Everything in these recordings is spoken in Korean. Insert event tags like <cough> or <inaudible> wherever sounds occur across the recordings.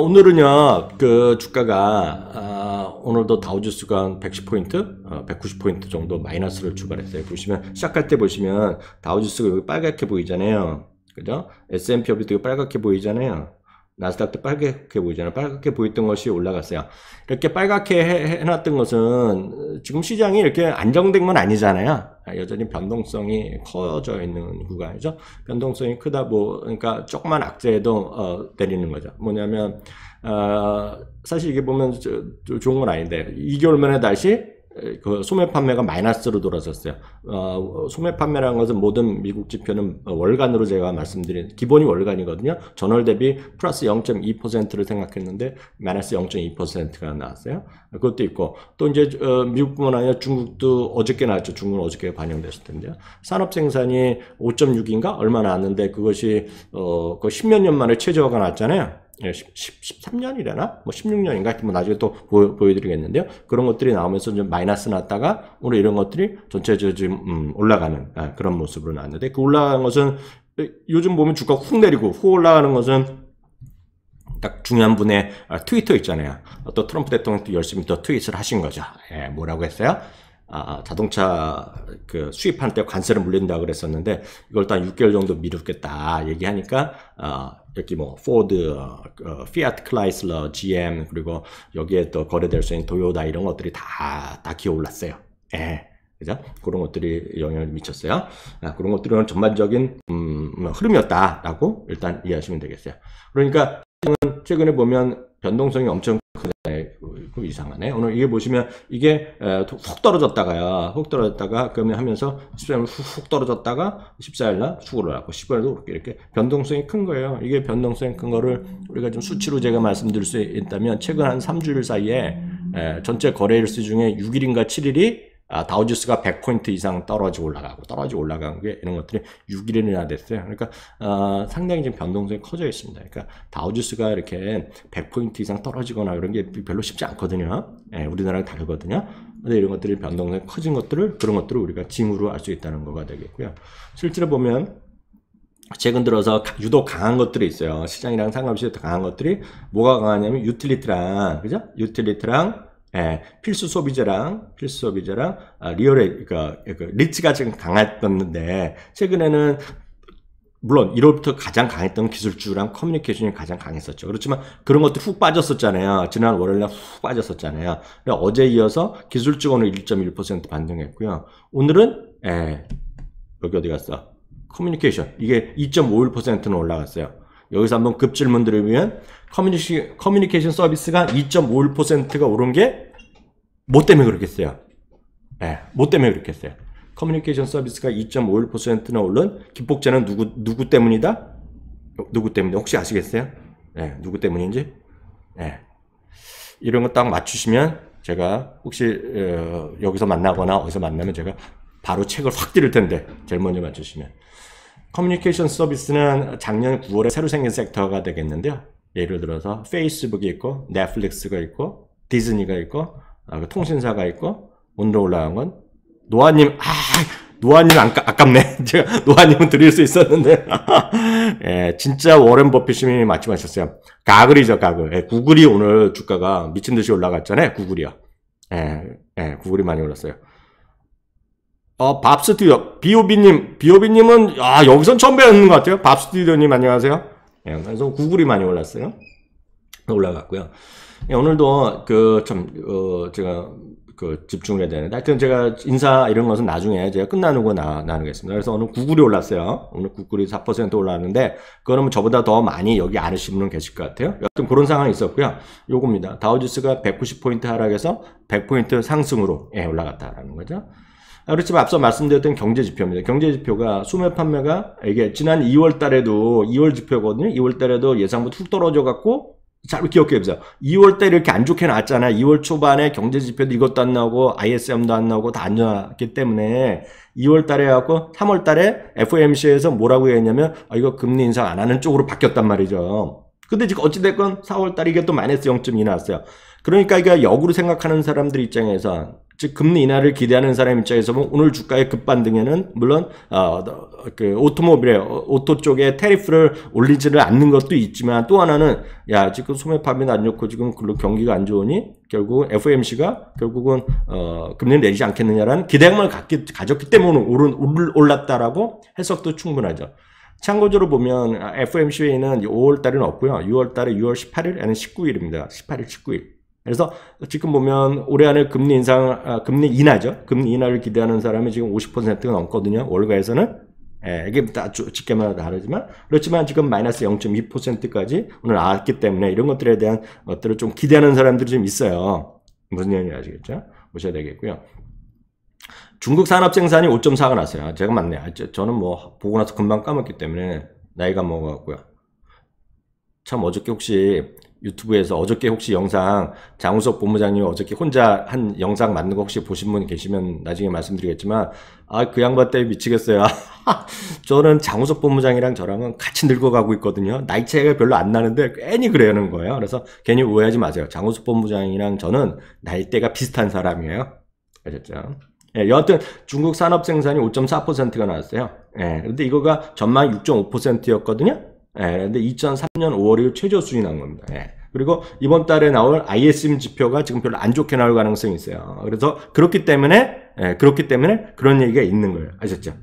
오늘은요, 그 주가가 아, 오늘도 다우지수가 110포인트, 어, 190포인트 정도 마이너스를 출발했어요. 보시면 시작할 때 보시면 다우지수가 여기 빨갛게 보이잖아요. 그죠? S&P 업비도 빨갛게 보이잖아요. 나스닥도 빨갛게 보이잖아요. 빨갛게 보였던 것이 올라갔어요. 이렇게 빨갛게 해, 해놨던 것은 지금 시장이 이렇게 안정된 건 아니잖아요. 여전히 변동성이 커져 있는 구간이죠. 변동성이 크다 보니까 그러니까 조금만 악재에도 어, 때리는 거죠. 뭐냐면 어, 사실 이게 보면 저, 저 좋은 건 아닌데 2개월 만에 다시 그 소매 판매가 마이너스로 돌아섰어요. 어, 소매 판매라는 것은 모든 미국 지표는 어, 월간으로 제가 말씀드린 기본이 월간이거든요. 전월 대비 플러스 0.2%를 생각했는데 마이너스 0.2%가 나왔어요. 그것도 있고 또 이제 어, 미국뿐만 아니라 중국도 어저께 나왔죠. 중국은 어저께 반영됐을 텐데요. 산업 생산이 5.6인가 얼마 나왔는데 그것이 어, 그 10 몇 년 만에 최저가 나왔잖아요 1 3년이되나뭐 16년인가? 뭐 나중에 또 보, 여드리겠는데요 그런 것들이 나오면서 좀 마이너스 났다가 오늘 이런 것들이 전체적으로 지금 음, 올라가는 아, 그런 모습으로 나왔는데 그 올라간 것은 예, 요즘 보면 주가 훅 내리고 후 올라가는 것은 딱 중요한 분의 아, 트위터 있잖아요. 또 트럼프 대통령도 열심히 또 트윗을 하신 거죠. 예, 뭐라고 했어요? 아, 아 자동차 그 수입할 때 관세를 물린다 그랬었는데 이걸 또 한 6개월 정도 미루겠다 얘기하니까 어, 여기 뭐 포드, 피아트 클라이슬러, GM 그리고 여기에 또 거래될 수 있는 도요다 이런 것들이 다다 기어올랐어요. 예. 그죠? 그런 것들이 영향을 미쳤어요. 아, 그런 것들은 전반적인 음, 흐름이었다라고 일단 이해하시면 되겠어요. 그러니까 최근에 보면 변동성이 엄청 그래 그, 그 이상하네. 오늘 이게 보시면 이게 훅 떨어졌다가야 훅 떨어졌다가 그러면 하면서 13일 훅훅 떨어졌다가 14일날 수으를 하고 15일도 이렇게 변동성이 큰 거예요. 이게 변동성이 큰 거를 우리가 좀 수치로 제가 말씀드릴 수 있다면 최근 한 3주일 사이에 전체 거래일수 중에 6일인가 7일이 아, 다우지수가 100포인트 이상 떨어지고 올라가고 떨어지고 올라간 게 이런 것들이 6일이나 됐어요. 그러니까 어, 상당히 지금 변동성이 커져 있습니다. 그러니까 다우지수가 이렇게 100포인트 이상 떨어지거나 그런게 별로 쉽지 않거든요. 예, 우리나라랑 다르거든요. 근데 이런 것들이 변동성이 커진 것들을 그런 것들을 우리가 징후로 알 수 있다는 거가 되겠고요. 실제로 보면 최근 들어서 유독 강한 것들이 있어요. 시장이랑 상관없이 강한 것들이 뭐가 강하냐면 유틸리티랑 그죠? 유틸리티랑 예, 필수 소비자랑 필수 소비재랑 아, 리얼의 그러니까, 그 리츠가 지금 강했던데 최근에는 물론 1월부터 가장 강했던 기술주랑 커뮤니케이션이 가장 강했었죠. 그렇지만 그런 것들 훅 빠졌었잖아요. 지난 월요일날 훅 빠졌었잖아요. 근데 어제 이어서 기술주가 오1.1% 반등했고요. 오늘은 예, 여기 어디 갔어? 커뮤니케이션 이게 2.51%는 올라갔어요. 여기서 한 번 급질문 드리면 커뮤니시, 커뮤니케이션 서비스가 2.51%가 오른 게 뭐 때문에 그렇겠어요? 예, 네, 뭐 때문에 그렇겠어요? 커뮤니케이션 서비스가 2.51%나 오른 기폭제는 누구 누구 때문이다? 누구 때문에 혹시 아시겠어요? 예, 네, 누구 때문인지? 예. 네. 이런 거 딱 맞추시면 제가 혹시 어, 여기서 만나거나 어디서 만나면 제가 바로 책을 확 드릴 텐데 제일 먼저 맞추시면 커뮤니케이션 서비스는 작년 9월에 새로 생긴 섹터가 되겠는데요. 예를 들어서 페이스북이 있고 넷플릭스가 있고 디즈니가 있고 아, 그 통신사가 있고 오늘 올라간 건 노아님 아 노아님 안, 아깝네 <laughs> 제가 노아님은 드릴 수 있었는데 <laughs> 예, 진짜 워렌 버핏님이 말씀하셨어요 가글이죠 가글 예, 구글이 오늘 주가가 미친 듯이 올라갔잖아요 구글이요 예, 예, 구글이 많이 올랐어요 어, 밥스튜디오, 비오비님, 비오비님은, 아, 여기선 처음 뵙는 것 같아요. 밥스튜디오님, 안녕하세요. 예, 그래서 구글이 많이 올랐어요. 올라갔고요. 예, 오늘도, 그, 참, 어, 제가, 그, 집중해야 을 되는데, 하여튼 제가 인사 이런 것은 나중에 제가 끝나는거 나, 나누겠습니다. 그래서 오늘 구글이 올랐어요. 오늘 구글이 4% 올랐는데, 그러면 뭐 저보다 더 많이 여기 아르신 분은 계실 것 같아요. 여튼 그런 상황이 있었고요. 요겁니다. 다우지스가 190포인트 하락해서 100포인트 상승으로, 예, 올라갔다라는 거죠. 그렇지만 앞서 말씀드렸던 경제 지표입니다. 경제 지표가 소매 판매가 이게 지난 2월 달에도 2월 지표거든요. 2월 달에도 예상보다 훅 떨어져 갖고 잘 기억해 보세요. 2월 때 이렇게 안 좋게 나왔잖아 2월 초반에 경제 지표도 이것도 안 나오고 ISM도 안 나오고 다 안 나왔기 때문에 2월 달에 해갖고 3월 달에 FOMC에서 뭐라고 했냐면 아, 이거 금리 인상 안 하는 쪽으로 바뀌었단 말이죠. 근데 지금 어찌됐건 4월 달 이게 또 마이너스 0.2 나왔어요. 그러니까 이게 역으로 생각하는 사람들 입장에선 즉 금리 인하를 기대하는 사람 입장에서 보면 오늘 주가의 급반등에는 물론 어, 그 오토모빌의 어, 오토 쪽에 테리프를 올리지를 않는 것도 있지만 또 하나는 야 지금 소매판이안 좋고 지금 글로 경기가 안 좋으니 결국 FOMC가 결국은 어, 금리를 내리지 않겠느냐라는 기대감을 갖기, 가졌기 때문에 오른 올랐다라고 해석도 충분하죠. 참고적으로 보면 아, FOMC회의는 5월 달에는 없고요. 6월 달에 6월 18일 아니 19일입니다. 18일, 19일. 그래서 지금 보면 올해 안에 금리 인상, 아, 금리 인하죠. 금리 인하를 기대하는 사람이 지금 50%가 넘거든요. 월가에서는. 예, 이게 다쉽계마다 다르지만 그렇지만 지금 마이너스 0.2%까지 오늘 나왔기 때문에 이런 것들에 대한 것들을 좀 기대하는 사람들이 좀 있어요. 무슨 얘기인지 아시겠죠? 보셔야 되겠고요. 중국 산업 생산이 5.4가 났어요. 제가 맞네요. 아, 저는 뭐 보고 나서 금방 까먹기 때문에 나이가 먹어갖고요. 참 어저께 혹시 유튜브에서 어저께 혹시 영상 장우석 본부장님 어저께 혼자 한 영상 만든 거 혹시 보신 분 계시면 나중에 말씀드리겠지만 아 그 양반 때문에 미치겠어요 <laughs> 저는 장우석 본부장이랑 저랑은 같이 늙어가고 있거든요 나이 차이가 별로 안 나는데 괜히 그러는 거예요 그래서 괜히 오해하지 마세요 장우석 본부장이랑 저는 나이대가 비슷한 사람이에요 알겠죠? 예, 여하튼 중국 산업 생산이 5.4%가 나왔어요. 예, 근데 이거가 전망 6.5%였거든요. 예, 근데 2003년 5월 이후 최저 수준이 난 겁니다. 예. 그리고 이번 달에 나올 ISM 지표가 지금 별로 안 좋게 나올 가능성이 있어요. 그래서 그렇기 때문에 예, 그렇기 때문에 그런 얘기가 있는 거예요. 아셨죠?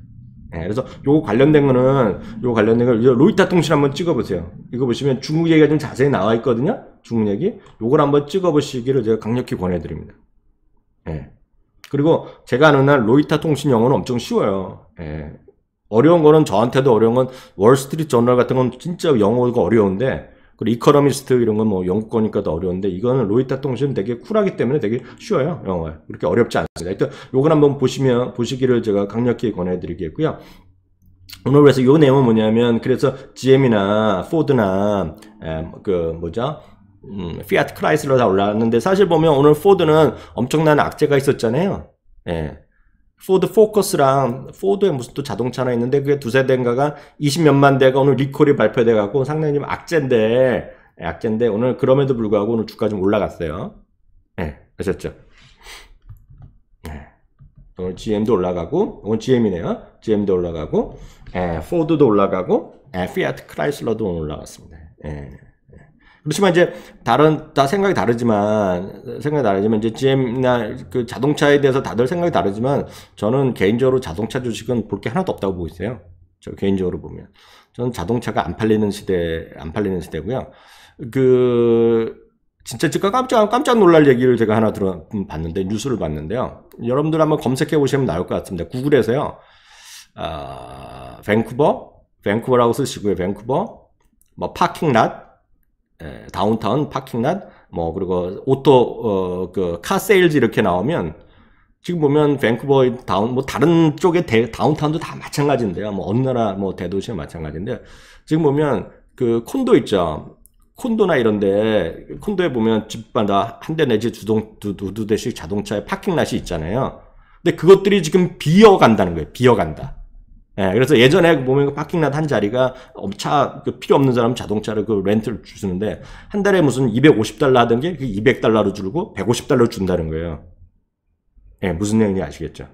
예, 그래서 요거 관련된 거는 요거 관련된 걸 로이타 통신 한번 찍어보세요. 이거 보시면 중국 얘기가 좀 자세히 나와 있거든요. 중국 얘기. 요걸 한번 찍어보시기를 제가 강력히 권해드립니다. 예. 그리고 제가 아는 한 로이타 통신 영어는 엄청 쉬워요. 예. 어려운 거는 저한테도 어려운 건 월스트리트 저널 같은 건 진짜 영어가 어려운데 그리고 이코노미스트 이런 건 뭐 영국 거니까 더 어려운데 이거는 로이타 통신 되게 쿨하기 때문에 되게 쉬워요 영어에 그렇게 어렵지 않습니다 일단 요건 한번 보시면 보시기를 제가 강력히 권해드리겠고요 오늘 그래서 요 내용은 뭐냐면 그래서 GM이나 포드나 그 뭐죠 음, 피아트 크라이슬러 다 올라왔는데 사실 보면 오늘 포드는 엄청난 악재가 있었잖아요 예. 포드 포커스랑 포드의 무슨 또 자동차 나 있는데 그게 두세 대인가가 20몇만 대가 오늘 리콜이 발표돼 갖고 상당히 좀 악재인데 예, 악재인데 오늘 그럼에도 불구하고 오늘 주가 좀 올라갔어요. 예, 네, 아셨죠? 네. 오늘 GM도 올라가고 오늘 GM이네요. GM도 올라가고 예, 포드도 올라가고 예, 피아트 크라이슬러도 오늘 올라갔습니다. 예. 그렇지만 이제 다른 다 생각이 다르지만 생각이 다르지만 이제 GM나 이그 자동차에 대해서 다들 생각이 다르지만 저는 개인적으로 자동차 주식은 볼 게 하나도 없다고 보고 있어요. 저 개인적으로 보면 저는 자동차가 안 팔리는 시대 안 팔리는 시대고요. 그 진짜 제가 깜짝 깜짝 놀랄 얘기를 제가 하나 들어 봤는데 뉴스를 봤는데요. 여러분들 한번 검색해 보시면 나올 것 같습니다. 구글에서요. 아, 밴쿠버, 밴쿠버라고 쓰시고요. 밴쿠버, 뭐 파킹랏, 예, 다운타운 파킹랏 뭐 그리고 오토 어, 그카 세일즈 이렇게 나오면 지금 보면 밴쿠버의 다운 뭐 다른 쪽의 대, 다운타운도 다 마찬가지인데요. 뭐 어느 나라 뭐 대도시나 마찬가지인데 지금 보면 그 콘도 있죠. 콘도나 이런데 콘도에 보면 집마다 한 대 내지 두 동두두 대씩 자동차에 파킹낫이 있잖아요. 근데 그것들이 지금 비어 간다는 거예요. 비어 간다. 예, 그래서 예전에 그 보면 그 파킹랏 한 자리가 차 그 필요 없는 사람 자동차를 그 렌트를 주는데 시한 달에 무슨 250달러 하던 게 200달러로 그 줄고 150달러 준다는 거예요. 예, 무슨 내용인지 아시겠죠?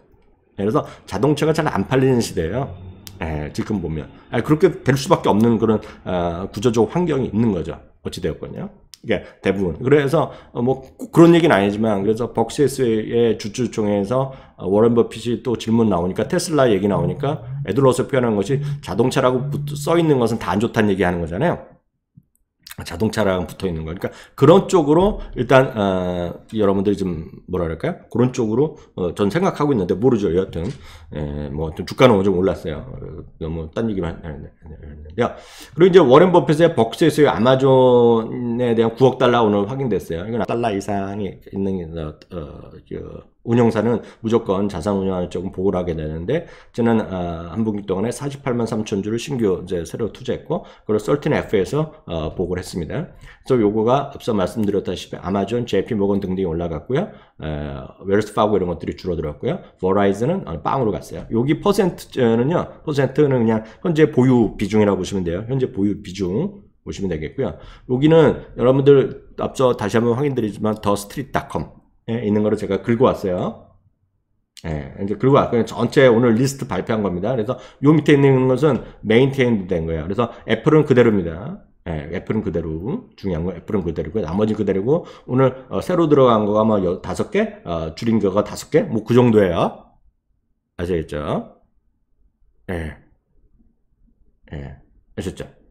예, 그래서 자동차가 잘 안 팔리는 시대예요. 예, 지금 보면 아, 그렇게 될 수밖에 없는 그런 아, 구조적 환경이 있는 거죠. 어찌되었건요. 그러니까 대부분. 그래서 어, 뭐 그런 얘기는 아니지만 그래서 벅시스의 주주총회에서 어, 워런 버핏이 또 질문 나오니까 테슬라 얘기 나오니까 에들로스 표현한 것이 자동차라고 써 있는 것은 다 안 좋다는 얘기하는 거잖아요. 자동차랑 붙어 있는 거니까 그러니까 그런 쪽으로 일단 어, 여러분들이 좀 뭐라 그까요 그런 쪽으로 어, 전 생각하고 있는데 모르죠. 여하튼 예, 뭐 주가는 좀 올랐어요. 너무 딴 얘기만 하는데 그리고 이제 워렌 버핏의 벅스에서의 아마존에 대한 9억 달러 오늘 확인됐어요. 이건 달러 이상이 있는 어, 어, 운영사는 무조건 자산 운용하는 쪽은 보고를 하게 되는데 저는 어, 아, 한 분기 동안에 48만 3천 주를 신규 이제 새로 투자했고 그걸 리 썰틴 F에서 어, 보고를 했습니다. 그래서 요거가 앞서 말씀드렸다시피 아마존, JP 모건 등등이 올라갔고요. 웨르스 파고 이런 것들이 줄어들었고요. 버라이즌은 어, 빵으로 갔어요. 여기 퍼센트는요. 퍼센트는 그냥 현재 보유 비중이라고 보시면 돼요. 현재 보유 비중 보시면 되겠고요. 여기는 여러분들 앞서 다시 한번 확인드리지만 더 스트릿 닷컴 예, 있는 거를 제가 긁어 왔어요. 예, 이제 긁어 왔고요. 전체 오늘 리스트 발표한 겁니다. 그래서 요 밑에 있는 것은 메인테인 된 거예요. 그래서 애플은 그대로입니다. 예, 애플은 그대로 중요한 건 애플은 그대로고 요 나머지 그대로고 오늘 어, 새로 들어간 거가 뭐 다섯 개 어, 줄인 거가 다섯 개뭐 그 정도예요. 아시겠죠? 예, 예, 아셨죠?